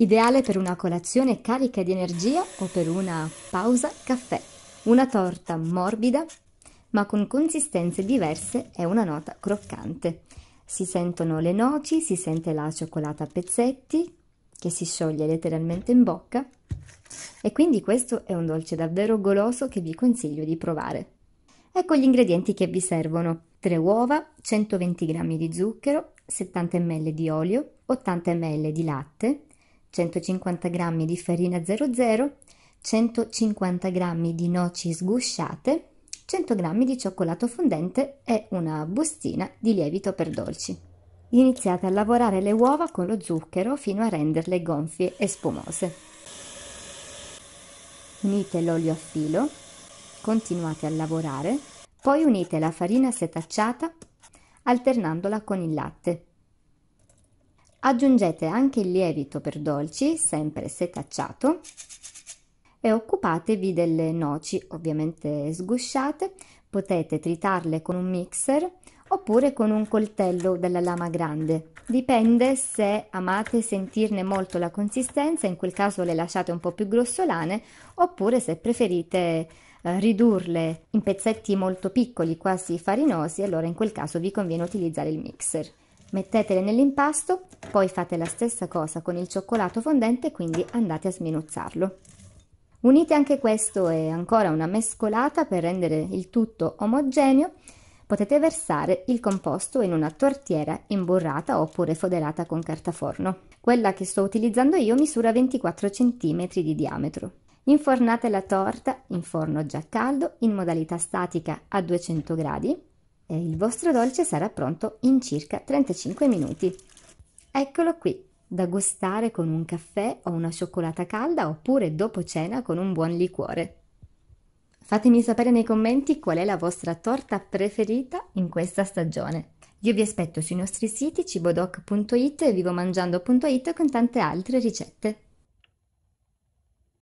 ideale per una colazione carica di energia o per una pausa caffè. Una torta morbida ma con consistenze diverse e una nota croccante. Si sentono le noci, si sente la cioccolata a pezzetti che si scioglie letteralmente in bocca e quindi questo è un dolce davvero goloso che vi consiglio di provare. Ecco gli ingredienti che vi servono: 3 uova, 120 g di zucchero, 70 ml di olio, 80 ml di latte, 150 g di farina 00, 150 g di noci sgusciate, 100 g di cioccolato fondente e una bustina di lievito per dolci. Iniziate a lavorare le uova con lo zucchero fino a renderle gonfie e spumose. Unite l'olio a filo, continuate a lavorare, poi unite la farina setacciata alternandola con il latte Aggiungete anche il lievito per dolci, sempre setacciato, e occupatevi delle noci, ovviamente sgusciate. Potete tritarle con un mixer oppure con un coltello della lama grande. Dipende se amate sentirne molto la consistenza, in quel caso le lasciate un po' più grossolane, oppure se preferite eh, ridurle in pezzetti molto piccoli, quasi farinosi, allora in quel caso vi conviene utilizzare il mixer. Mettetele nell'impasto, poi fate la stessa cosa con il cioccolato fondente, quindi andate a sminuzzarlo. Unite anche questo e ancora una mescolata per rendere il tutto omogeneo. Potete versare il composto in una tortiera imburrata oppure foderata con carta forno. Quella che sto utilizzando io misura 24 cm di diametro. Infornate la torta in forno già caldo in modalità statica a 200 gradi e il vostro dolce sarà pronto in circa 35 minuti. Eccolo qui, da gustare con un caffè o una cioccolata calda oppure dopo cena con un buon liquore. Fatemi sapere nei commenti qual è la vostra torta preferita in questa stagione. Io vi aspetto sui nostri siti cibodoc.it e vivomangiando.it con tante altre ricette.